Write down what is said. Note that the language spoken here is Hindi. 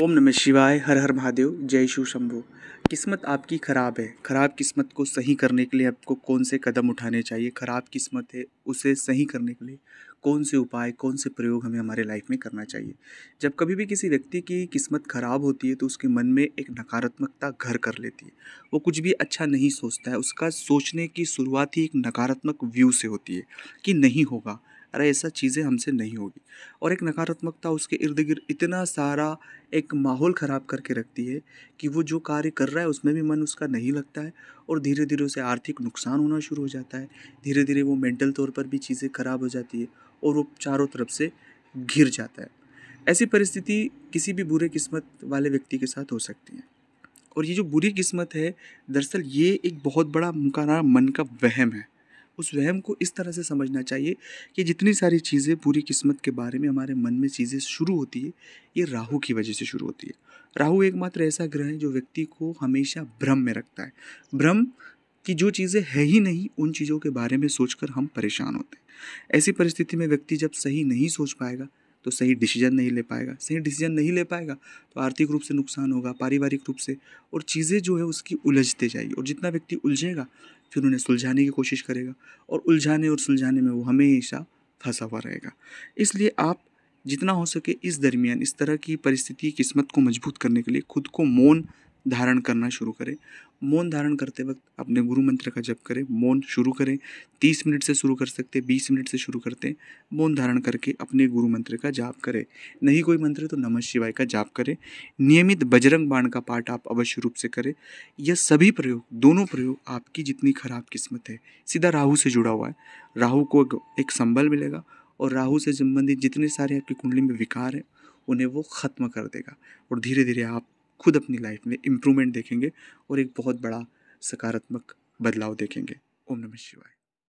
ओम नमः शिवाय हर हर महादेव जय शिव शंभु किस्मत आपकी ख़राब है ख़राब किस्मत को सही करने के लिए आपको कौन से कदम उठाने चाहिए ख़राब किस्मत है उसे सही करने के लिए कौन से उपाय कौन से प्रयोग हमें हमारे लाइफ में करना चाहिए जब कभी भी किसी व्यक्ति की किस्मत ख़राब होती है तो उसके मन में एक नकारात्मकता घर कर लेती है वो कुछ भी अच्छा नहीं सोचता है उसका सोचने की शुरुआत ही एक नकारात्मक व्यू से होती है कि नहीं होगा अरे ऐसा चीज़ें हमसे नहीं होगी और एक नकारात्मकता उसके इर्द गिर्द इतना सारा एक माहौल ख़राब करके रखती है कि वो जो कार्य कर रहा है उसमें भी मन उसका नहीं लगता है और धीरे धीरे उसे आर्थिक नुकसान होना शुरू हो जाता है धीरे धीरे वो मेंटल तौर पर भी चीज़ें ख़राब हो जाती है और वो चारों तरफ से घिर जाता है ऐसी परिस्थिति किसी भी बुरे किस्मत वाले व्यक्ति के साथ हो सकती है और ये जो बुरी किस्मत है दरअसल ये एक बहुत बड़ा मुकाना मन का वहम है उस वहम को इस तरह से समझना चाहिए कि जितनी सारी चीज़ें पूरी किस्मत के बारे में हमारे मन में चीज़ें शुरू होती है ये राहु की वजह से शुरू होती है राहु एकमात्र ऐसा ग्रह है जो व्यक्ति को हमेशा भ्रम में रखता है भ्रम कि जो चीज़ें है ही नहीं उन चीज़ों के बारे में सोचकर हम परेशान होते हैं ऐसी परिस्थिति में व्यक्ति जब सही नहीं सोच पाएगा तो सही डिसीजन नहीं ले पाएगा सही डिसीजन नहीं ले पाएगा तो आर्थिक रूप से नुकसान होगा पारिवारिक रूप से और चीज़ें जो है उसकी उलझते जाएगी और जितना व्यक्ति उलझेगा फिर उन्हें सुलझाने की कोशिश करेगा और उलझाने और सुलझाने में वो हमेशा फंसा हुआ रहेगा इसलिए आप जितना हो सके इस दरमियान इस तरह की परिस्थिति किस्मत को मजबूत करने के लिए खुद को मौन धारण करना शुरू करें मौन धारण करते वक्त अपने गुरु मंत्र का जप करें मौन शुरू करें तीस मिनट से शुरू कर सकते बीस मिनट से शुरू करते हैं मौन धारण करके अपने गुरु मंत्र का जाप करें नहीं कोई मंत्र तो नमः शिवाय का जाप करें नियमित बजरंग बाण का पाठ आप अवश्य रूप से करें यह सभी प्रयोग दोनों प्रयोग आपकी जितनी खराब किस्मत है सीधा राहू से जुड़ा हुआ है राहू को एक संबल मिलेगा और राहू से संबंधित जितने सारे आपकी कुंडली में विकार हैं उन्हें वो ख़त्म कर देगा और धीरे धीरे आप खुद अपनी लाइफ में इम्प्रूवमेंट देखेंगे और एक बहुत बड़ा सकारात्मक बदलाव देखेंगे ओम नमः शिवाय